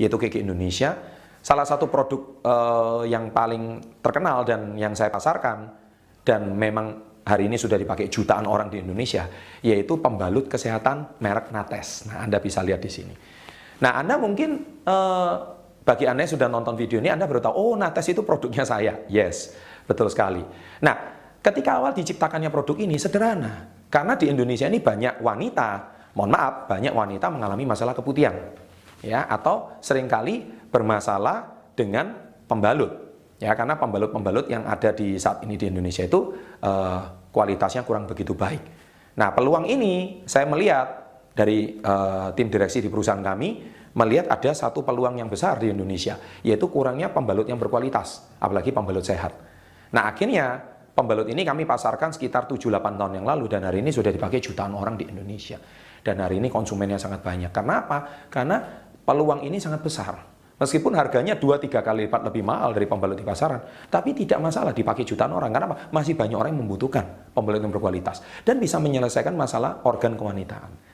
yaitu Kiki Indonesia. Salah satu produk uh, yang paling terkenal dan yang saya pasarkan dan memang hari ini sudah dipakai jutaan orang di Indonesia yaitu pembalut kesehatan merek Nates. Nah, Anda bisa lihat di sini. Nah, Anda mungkin uh, bagi Anda yang sudah nonton video ini Anda baru tahu oh Nates itu produknya saya. Yes, betul sekali. Nah, ketika awal diciptakannya produk ini sederhana karena di Indonesia ini banyak wanita mohon maaf, banyak wanita mengalami masalah keputihan ya atau seringkali bermasalah dengan pembalut ya karena pembalut-pembalut yang ada di saat ini di Indonesia itu eh, kualitasnya kurang begitu baik. Nah peluang ini saya melihat dari eh, tim direksi di perusahaan kami melihat ada satu peluang yang besar di Indonesia, yaitu kurangnya pembalut yang berkualitas, apalagi pembalut sehat. Nah, akhirnya pembalut ini kami pasarkan sekitar 7-8 tahun yang lalu dan hari ini sudah dipakai jutaan orang di Indonesia. Dan hari ini konsumennya sangat banyak. Karena apa? Karena peluang ini sangat besar. Meskipun harganya 2-3 kali lipat lebih mahal dari pembalut di pasaran, tapi tidak masalah dipakai jutaan orang. Karena Masih banyak orang yang membutuhkan pembalut yang berkualitas. Dan bisa menyelesaikan masalah organ kewanitaan.